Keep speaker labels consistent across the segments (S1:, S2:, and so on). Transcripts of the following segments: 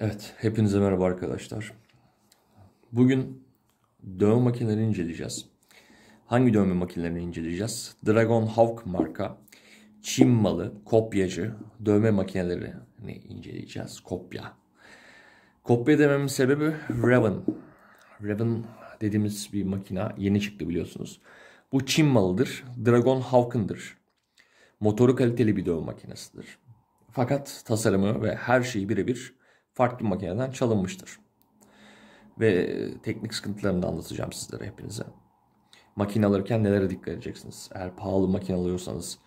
S1: Evet, hepinize merhaba arkadaşlar. Bugün dövme makinelerini inceleyeceğiz. Hangi dövme makinelerini inceleyeceğiz? Dragon Hawk marka, Çin malı, kopyacı dövme makinelerini inceleyeceğiz. Kopya. Kopya dememin sebebi Raven. Raven dediğimiz bir makina yeni çıktı biliyorsunuz. Bu Çin malıdır. Dragon Hawk'ındır. Motoru kaliteli bir dövme makinesidir. Fakat tasarımı ve her şeyi birebir farklı makineden çalınmıştır. Ve e, teknik sıkıntılarını da anlatacağım sizlere hepinize. Makine alırken nelere dikkat edeceksiniz? Eğer pahalı makine alıyorsanız,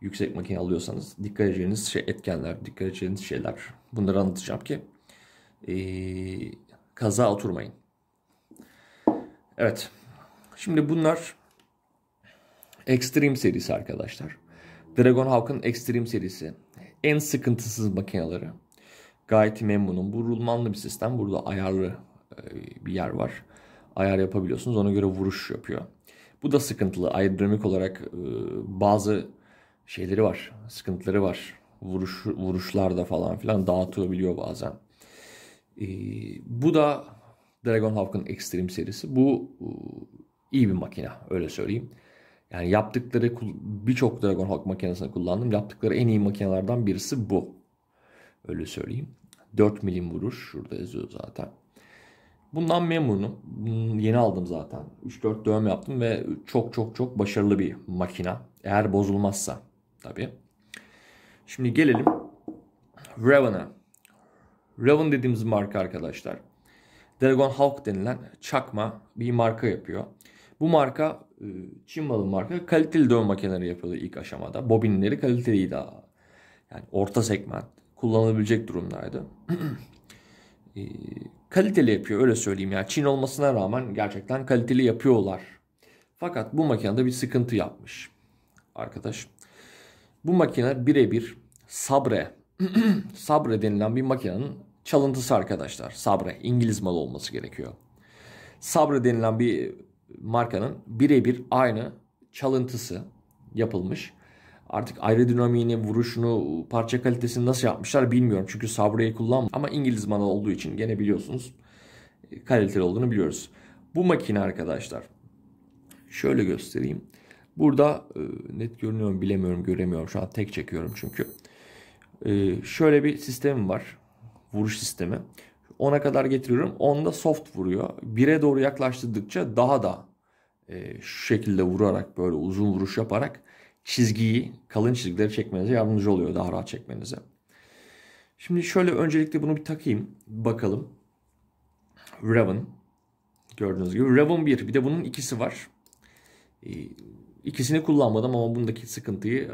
S1: yüksek makine alıyorsanız dikkat edeceğiniz şey, etkenler, dikkat edeceğiniz şeyler. Bunları anlatacağım ki ee, kaza oturmayın. Evet. Şimdi bunlar Extreme serisi arkadaşlar. Dragon Hawk'ın Extreme serisi. En sıkıntısız makineleri gayet memnunum. Bu rulmanlı bir sistem. Burada ayarlı e, bir yer var. Ayar yapabiliyorsunuz. Ona göre vuruş yapıyor. Bu da sıkıntılı. Aerodinamik olarak e, bazı şeyleri var. Sıkıntıları var. Vuruş, vuruşlarda falan filan dağıtabiliyor bazen. E, bu da Dragon Hawk'ın Extreme serisi. Bu iyi bir makine. Öyle söyleyeyim. Yani yaptıkları birçok Dragon Hawk makinesini kullandım. Yaptıkları en iyi makinelerden birisi bu. Öyle söyleyeyim. 4 milim vuruş. Şurada yazıyor zaten. Bundan memnunum. Hmm, yeni aldım zaten. 3-4 dövme yaptım ve çok çok çok başarılı bir makina. Eğer bozulmazsa tabii. Şimdi gelelim Raven'a. Raven dediğimiz marka arkadaşlar. Dragon Hawk denilen çakma bir marka yapıyor. Bu marka e, Çin malı marka kaliteli dövme makineleri yapıyordu ilk aşamada. Bobinleri kaliteliydi. Yani orta segment kullanılabilecek durumdaydı. Ee, kaliteli yapıyor öyle söyleyeyim ya. Çin olmasına rağmen gerçekten kaliteli yapıyorlar. Fakat bu makinede bir sıkıntı yapmış arkadaş. Bu makine birebir Sabre Sabre denilen bir makinenin çalıntısı arkadaşlar. Sabre İngiliz malı olması gerekiyor. Sabre denilen bir markanın birebir aynı çalıntısı yapılmış. Artık aerodinamiğini, vuruşunu, parça kalitesini nasıl yapmışlar bilmiyorum. Çünkü Sabre'yi kullanmıyor. Ama İngiliz malı olduğu için gene biliyorsunuz e, kaliteli olduğunu biliyoruz. Bu makine arkadaşlar. Şöyle göstereyim. Burada e, net görünüyor mu bilemiyorum göremiyorum. Şu an tek çekiyorum çünkü. E, şöyle bir sistemim var. Vuruş sistemi. 10'a kadar getiriyorum. 10'da soft vuruyor. 1'e doğru yaklaştırdıkça daha da e, şu şekilde vurarak böyle uzun vuruş yaparak çizgiyi, kalın çizgileri çekmenize yardımcı oluyor daha rahat çekmenize. Şimdi şöyle öncelikle bunu bir takayım. Bakalım. Raven. Gördüğünüz gibi Raven 1. Bir de bunun ikisi var. Ee, ikisini kullanmadım ama bundaki sıkıntıyı e,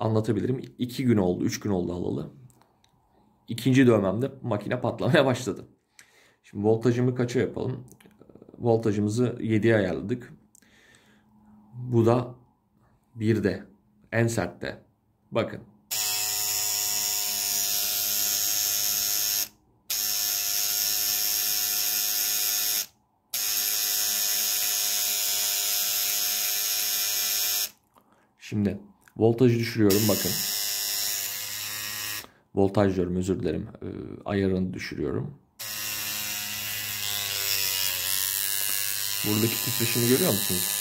S1: anlatabilirim. İki gün oldu, üç gün oldu alalı. İkinci dövmemde makine patlamaya başladı. Şimdi voltajımı kaça yapalım? Voltajımızı 7'ye ayarladık. Bu da 1'de. En sertte. Bakın. Şimdi voltajı düşürüyorum bakın. Voltaj diyorum özür dilerim. Ee, ayarını düşürüyorum. Buradaki titreşimi görüyor musunuz?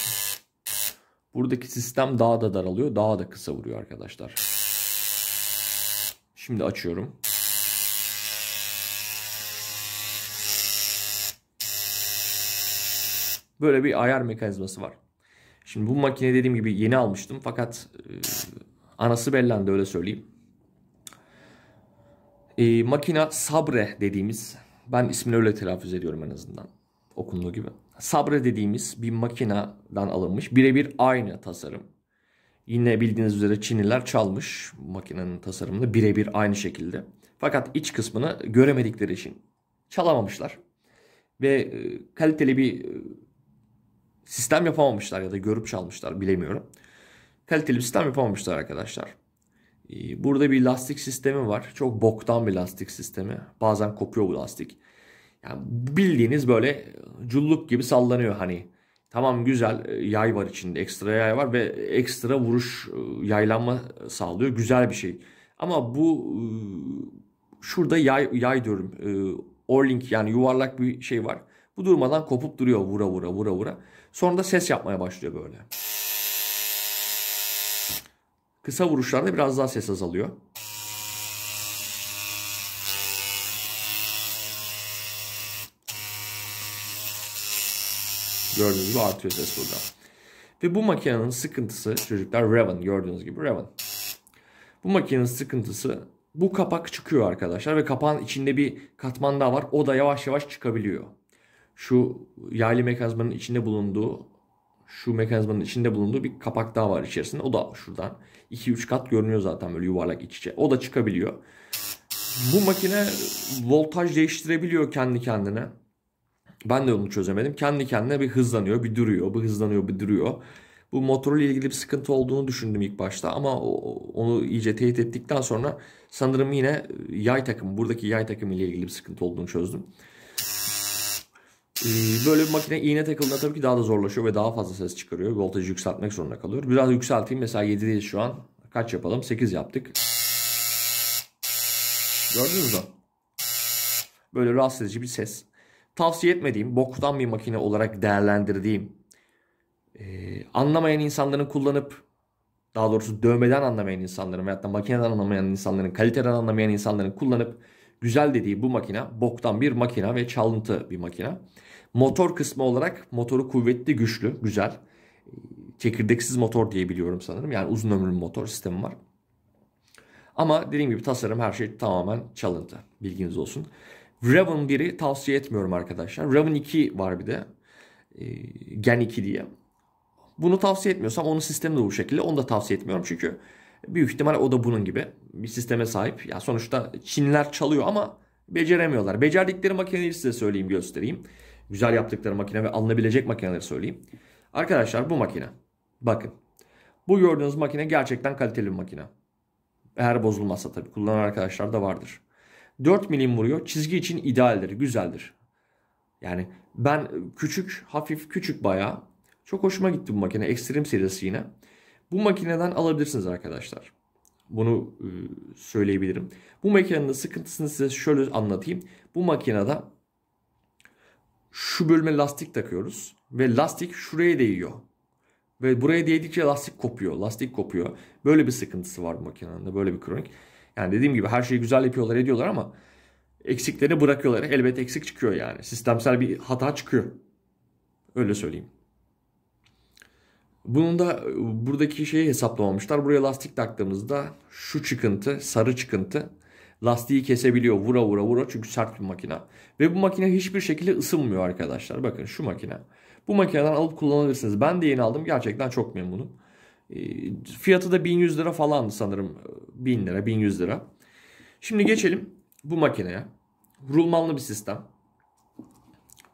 S1: Buradaki sistem daha da daralıyor. Daha da kısa vuruyor arkadaşlar. Şimdi açıyorum. Böyle bir ayar mekanizması var. Şimdi bu makine dediğim gibi yeni almıştım fakat e, anası bellendi öyle söyleyeyim. E, makina Sabre dediğimiz ben ismini öyle telaffuz ediyorum en azından okunduğu gibi. Sabre dediğimiz bir makineden alınmış. Birebir aynı tasarım. Yine bildiğiniz üzere Çinliler çalmış makinenin tasarımını birebir aynı şekilde. Fakat iç kısmını göremedikleri için çalamamışlar. Ve e, kaliteli bir e, sistem yapamamışlar ya da görüp çalmışlar bilemiyorum. Kaliteli bir sistem yapamamışlar arkadaşlar. Burada bir lastik sistemi var. Çok boktan bir lastik sistemi. Bazen kopuyor bu lastik. Yani bildiğiniz böyle culluk gibi sallanıyor hani. Tamam güzel e, yay var içinde ekstra yay var ve ekstra vuruş e, yaylanma sağlıyor güzel bir şey. Ama bu e, şurada yay, yay diyorum orling yani yuvarlak bir şey var. Bu durmadan kopup duruyor vura vura vura vura. Sonra da ses yapmaya başlıyor böyle. Kısa vuruşlarda biraz daha ses azalıyor. Gördüğünüz gibi artıyor ses burada. Ve bu makinenin sıkıntısı çocuklar Raven gördüğünüz gibi Raven. Bu makinenin sıkıntısı bu kapak çıkıyor arkadaşlar ve kapağın içinde bir katman daha var. O da yavaş yavaş çıkabiliyor. Şu yaylı mekanizmanın içinde bulunduğu şu mekanizmanın içinde bulunduğu bir kapak daha var içerisinde. O da şuradan 2-3 kat görünüyor zaten böyle yuvarlak iç içe. O da çıkabiliyor. Bu makine voltaj değiştirebiliyor kendi kendine. Ben de onu çözemedim. Kendi kendine bir hızlanıyor, bir duruyor, bir hızlanıyor, bir duruyor. Bu motorla ilgili bir sıkıntı olduğunu düşündüm ilk başta ama onu iyice teyit ettikten sonra sanırım yine yay takımı, buradaki yay takımı ile ilgili bir sıkıntı olduğunu çözdüm. Ee, böyle bir makine iğne takıldığında tabii ki daha da zorlaşıyor ve daha fazla ses çıkarıyor. Voltajı yükseltmek zorunda kalıyor. Biraz yükselteyim. Mesela 7 değil şu an. Kaç yapalım? 8 yaptık. Gördünüz mü? Böyle rahatsız edici bir ses tavsiye etmediğim, boktan bir makine olarak değerlendirdiğim, e, anlamayan insanların kullanıp daha doğrusu dövmeden anlamayan insanların veyahut da makineden anlamayan insanların, kaliteden anlamayan insanların kullanıp güzel dediği bu makine boktan bir makine ve çalıntı bir makine. Motor kısmı olarak motoru kuvvetli, güçlü, güzel. Çekirdeksiz motor diyebiliyorum sanırım. Yani uzun ömürlü motor sistemi var. Ama dediğim gibi tasarım her şey tamamen çalıntı. Bilginiz olsun. Raven 1'i tavsiye etmiyorum arkadaşlar. Raven 2 var bir de. Ee, Gen 2 diye. Bunu tavsiye etmiyorsam onun sistemi de bu şekilde. Onu da tavsiye etmiyorum çünkü büyük ihtimal o da bunun gibi bir sisteme sahip. Ya yani sonuçta Çinler çalıyor ama beceremiyorlar. Becerdikleri makineleri size söyleyeyim göstereyim. Güzel yaptıkları makine ve alınabilecek makineleri söyleyeyim. Arkadaşlar bu makine. Bakın. Bu gördüğünüz makine gerçekten kaliteli bir makine. Eğer bozulmazsa tabii. Kullanan arkadaşlar da vardır. 4 milim vuruyor. Çizgi için idealdir, güzeldir. Yani ben küçük, hafif, küçük bayağı. Çok hoşuma gitti bu makine. Extreme serisi yine. Bu makineden alabilirsiniz arkadaşlar. Bunu e, söyleyebilirim. Bu makinenin sıkıntısını size şöyle anlatayım. Bu makinede şu bölüme lastik takıyoruz. Ve lastik şuraya değiyor. Ve buraya değdikçe lastik kopuyor. Lastik kopuyor. Böyle bir sıkıntısı var bu makinenin de. Böyle bir kronik. Yani dediğim gibi her şeyi güzel yapıyorlar ediyorlar ama eksiklerini bırakıyorlar. Elbet eksik çıkıyor yani. Sistemsel bir hata çıkıyor. Öyle söyleyeyim. Bunun da buradaki şeyi hesaplamamışlar. Buraya lastik taktığımızda şu çıkıntı, sarı çıkıntı lastiği kesebiliyor vura vura vura çünkü sert bir makina. Ve bu makine hiçbir şekilde ısınmıyor arkadaşlar. Bakın şu makine. Bu makineden alıp kullanabilirsiniz. Ben de yeni aldım. Gerçekten çok memnunum. Ee, fiyatı da 1100 lira falandı sanırım. 1000 lira, 1100 lira. Şimdi geçelim bu makineye. Rulmanlı bir sistem.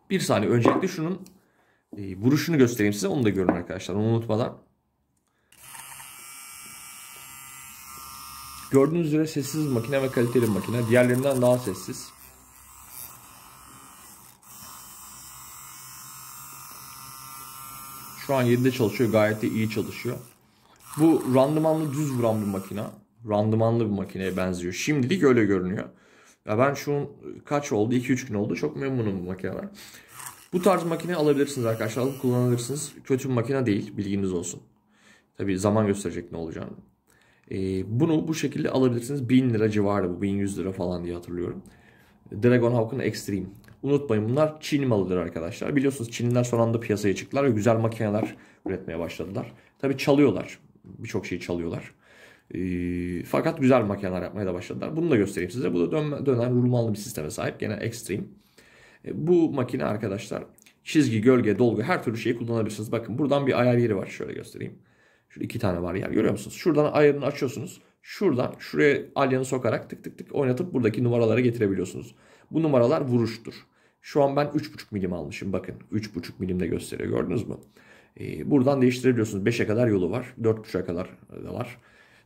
S1: Bir saniye öncelikle şunun e, vuruşunu göstereyim size. Onu da görün arkadaşlar. Onu unutmadan. Gördüğünüz üzere sessiz makine ve kaliteli makine. Diğerlerinden daha sessiz. Şu an 7'de çalışıyor. Gayet de iyi çalışıyor. Bu randımanlı düz vuran bir makina. Randımanlı bir makineye benziyor. Şimdilik öyle görünüyor. Ya ben şu kaç oldu? 2-3 gün oldu. Çok memnunum bu makineden. Bu tarz makine alabilirsiniz arkadaşlar. Alıp kullanabilirsiniz. Kötü bir makine değil. Bilginiz olsun. Tabi zaman gösterecek ne olacağını. Ee, bunu bu şekilde alabilirsiniz. 1000 lira civarı bu. 1100 lira falan diye hatırlıyorum. Dragon Hawk'ın Extreme. Unutmayın bunlar Çin malıdır arkadaşlar. Biliyorsunuz Çinliler son anda piyasaya çıktılar ve güzel makineler üretmeye başladılar. Tabi çalıyorlar birçok şeyi çalıyorlar. E, fakat güzel makineler yapmaya da başladılar. Bunu da göstereyim size. Bu da dön, dönen rulmanlı bir sisteme sahip. Gene Extreme. E, bu makine arkadaşlar çizgi, gölge, dolgu her türlü şeyi kullanabilirsiniz. Bakın buradan bir ayar yeri var. Şöyle göstereyim. şu iki tane var yer. Görüyor musunuz? Şuradan ayarını açıyorsunuz. Şuradan şuraya alyanı sokarak tık tık tık oynatıp buradaki numaralara getirebiliyorsunuz. Bu numaralar vuruştur. Şu an ben 3.5 milim almışım bakın. 3.5 milimde gösteriyor gördünüz mü? Ee, buradan değiştirebiliyorsunuz. 5'e kadar yolu var. 4.5'a kadar da var.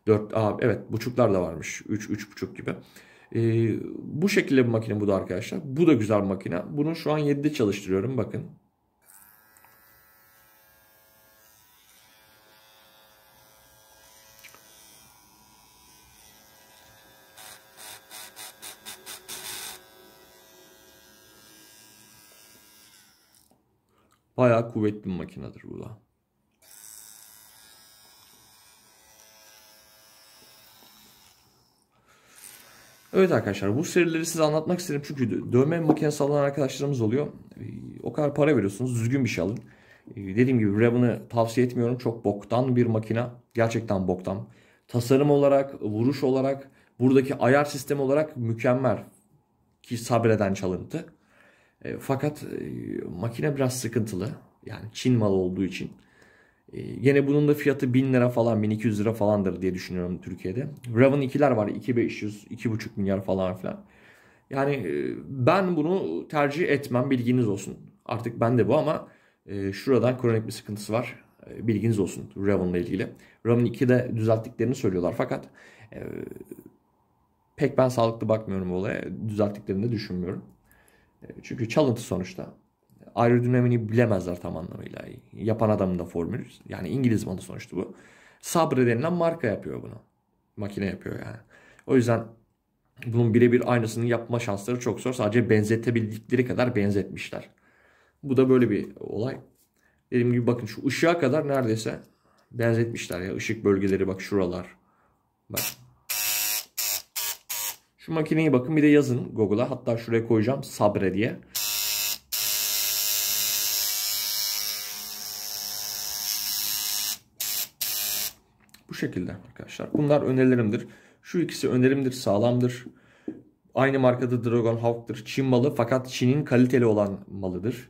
S1: 4, aa, evet buçuklar da varmış. 3, 3.5 gibi. E, bu şekilde bir makine bu da arkadaşlar. Bu da güzel bir makine. Bunu şu an 7'de çalıştırıyorum bakın. Bayağı kuvvetli bir makinedir bu da.
S2: Evet arkadaşlar bu
S1: serileri size anlatmak isterim Çünkü dövme makinesi alan arkadaşlarımız oluyor. Ee, o kadar para veriyorsunuz. Düzgün bir şey alın. Ee, dediğim gibi Raven'ı tavsiye etmiyorum. Çok boktan bir makina. Gerçekten boktan. Tasarım olarak, vuruş olarak, buradaki ayar sistemi olarak mükemmel. Ki sabreden çalıntı. E, fakat e, makine biraz sıkıntılı. Yani Çin malı olduğu için. E, yine bunun da fiyatı 1000 lira falan 1200 lira falandır diye düşünüyorum Türkiye'de. Raven 2'ler var 2500 2,5 milyar falan filan. Yani e, ben bunu tercih etmem bilginiz olsun. Artık ben de bu ama e, şuradan kronik bir sıkıntısı var. E, bilginiz olsun Raven'la ilgili. Raven 2'de düzelttiklerini söylüyorlar fakat e, pek ben sağlıklı bakmıyorum bu olaya. Düzelttiklerini de düşünmüyorum. E, çünkü çalıntı sonuçta. Aerodinamiğini bilemezler tam anlamıyla. Yapan adamın da formülü. Yani İngiliz malı sonuçta bu. Sabre denilen marka yapıyor bunu. Makine yapıyor yani. O yüzden bunun birebir aynısını yapma şansları çok zor. Sadece benzetebildikleri kadar benzetmişler. Bu da böyle bir olay. Dediğim gibi bakın şu ışığa kadar neredeyse benzetmişler ya. Işık bölgeleri bak şuralar. Bak şu makineyi bakın bir de yazın Google'a. Hatta şuraya koyacağım Sabre diye. Bu şekilde arkadaşlar. Bunlar önerilerimdir. Şu ikisi önerimdir, sağlamdır. Aynı markada Dragon Hawk'tır. Çin malı fakat Çin'in kaliteli olan malıdır.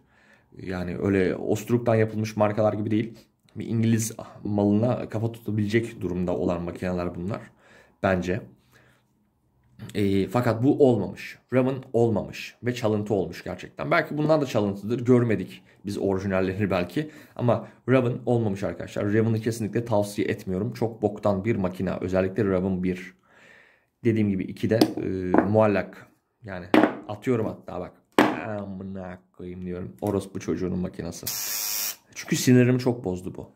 S1: Yani öyle Ostruk'tan yapılmış markalar gibi değil. Bir İngiliz malına kafa tutabilecek durumda olan makineler bunlar. Bence. E, fakat bu olmamış. Ramen olmamış ve çalıntı olmuş gerçekten. Belki bundan da çalıntıdır. Görmedik biz orijinallerini belki. Ama Ramen olmamış arkadaşlar. Ramen'ı kesinlikle tavsiye etmiyorum. Çok boktan bir makina. Özellikle Ramen 1. Dediğim gibi 2'de e, muallak. Yani atıyorum hatta bak. Amına koyayım diyorum. Orospu çocuğunun makinası. Çünkü sinirimi çok bozdu bu.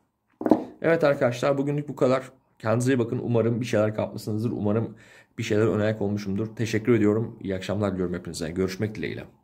S1: Evet arkadaşlar bugünlük bu kadar. Kendinize iyi bakın. Umarım bir şeyler kapmışsınızdır. Umarım bir şeyler önerek olmuşumdur. Teşekkür ediyorum. İyi akşamlar diliyorum hepinize. Görüşmek dileğiyle.